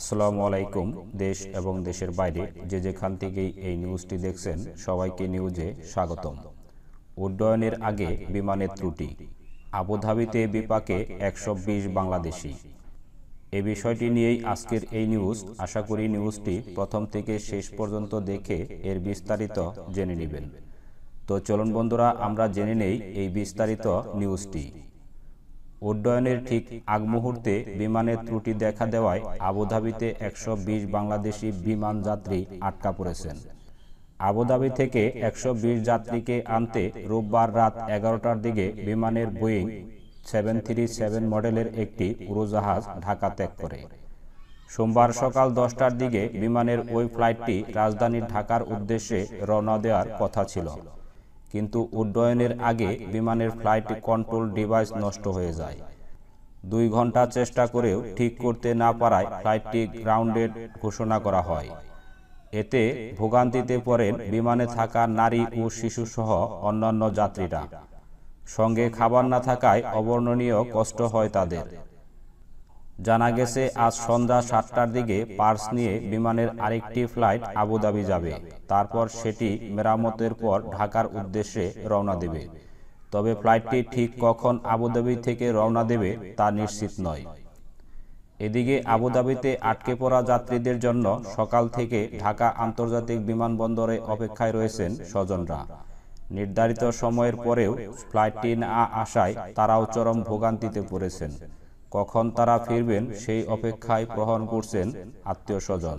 আসসালামু আলাইকুম দেশ এবং দেশের বাইরে যে যেখান থেকেই এই নিউজটি দেখছেন সবাইকে নিউজে স্বাগতম উড্ডয়নের আগে বিমানের ত্রুটি আবুধাবিতে বিপাকে একশো বিশ বাংলাদেশি এ বিষয়টি নিয়েই আজকের এই নিউজ আশা করি নিউজটি প্রথম থেকে শেষ পর্যন্ত দেখে এর বিস্তারিত জেনে নেবেন তো চলুন বন্ধুরা আমরা জেনে নেই এই বিস্তারিত নিউজটি উড্ডয়নের ঠিক আগ মুহূর্তে বিমানের ত্রুটি দেখা দেওয়ায় আবুধাবিতে একশো বিশ বাংলাদেশি বিমান যাত্রী আটকা পড়েছেন আবুধাবি থেকে একশো বিশ যাত্রীকে আনতে রোববার রাত এগারোটার দিকে বিমানের বোয়িং সেভেন থ্রি সেভেন মডেলের একটি উড়োজাহাজ ঢাকা ত্যাগ করে সোমবার সকাল দশটার দিকে বিমানের ওই ফ্লাইটটি রাজধানী ঢাকার উদ্দেশ্যে রওনা দেওয়ার কথা ছিল কিন্তু উড্ডয়নের আগে বিমানের ফ্লাইট কন্ট্রোল ডিভাইস নষ্ট হয়ে যায় দুই ঘন্টা চেষ্টা করেও ঠিক করতে না পারায় ফ্লাইটটি গ্রাউন্ডেড ঘোষণা করা হয় এতে ভোগান্তিতে পড়েন বিমানে থাকা নারী ও শিশুসহ অন্যান্য যাত্রীরা সঙ্গে খাবার না থাকায় অবর্ণনীয় কষ্ট হয় তাদের জানা গেছে আজ সন্ধ্যা সাতটার দিকে পার্স নিয়ে বিমানের আরেকটি ফ্লাইট আবুধাবি যাবে তারপর সেটি মেরামতের পর ঢাকার উদ্দেশ্যে রওনা দেবে তবে ফ্লাইটটি ঠিক কখন আবুধাবি থেকে রওনা দেবে তা নিশ্চিত নয় এদিকে আবুধাবিতে আটকে পড়া যাত্রীদের জন্য সকাল থেকে ঢাকা আন্তর্জাতিক বিমানবন্দরে অপেক্ষায় রয়েছেন স্বজনরা নির্ধারিত সময়ের পরেও ফ্লাইটটি না আসায় তারাও চরম ভোগান্তিতে পড়েছেন কখন তারা ফিরবেন সেই অপেক্ষায় প্রহণ করছেন আত্মীয় স্বজন